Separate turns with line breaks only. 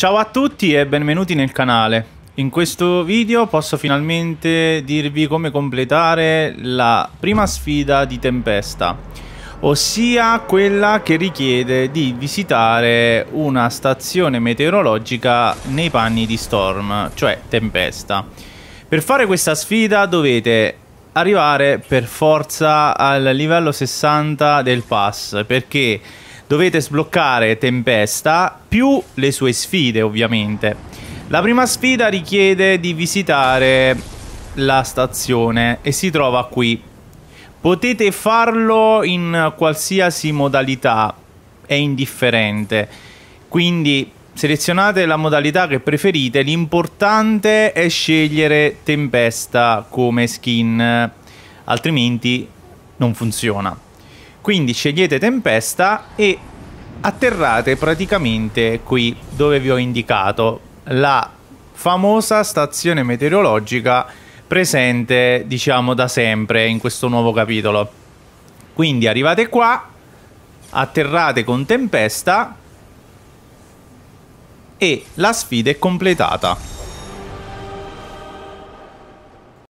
Ciao a tutti e benvenuti nel canale. In questo video posso finalmente dirvi come completare la prima sfida di Tempesta, ossia quella che richiede di visitare una stazione meteorologica nei panni di Storm, cioè Tempesta. Per fare questa sfida dovete arrivare per forza al livello 60 del pass, perché dovete sbloccare Tempesta più le sue sfide ovviamente. La prima sfida richiede di visitare la stazione e si trova qui. Potete farlo in qualsiasi modalità, è indifferente. Quindi selezionate la modalità che preferite, l'importante è scegliere Tempesta come skin, altrimenti non funziona. Quindi scegliete tempesta e atterrate praticamente qui dove vi ho indicato la famosa stazione meteorologica presente diciamo da sempre in questo nuovo capitolo quindi arrivate qua atterrate con tempesta e la sfida è completata